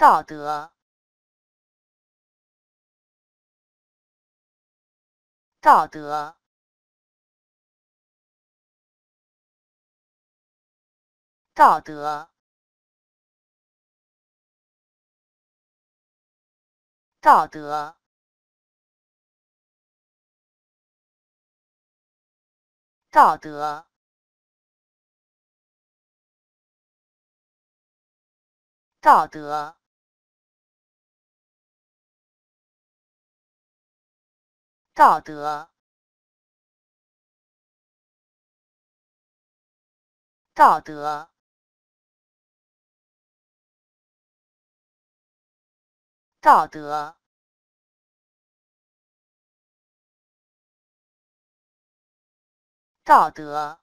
道德，道德，道德，道德，道德，道德。道德，道德，道德，道德。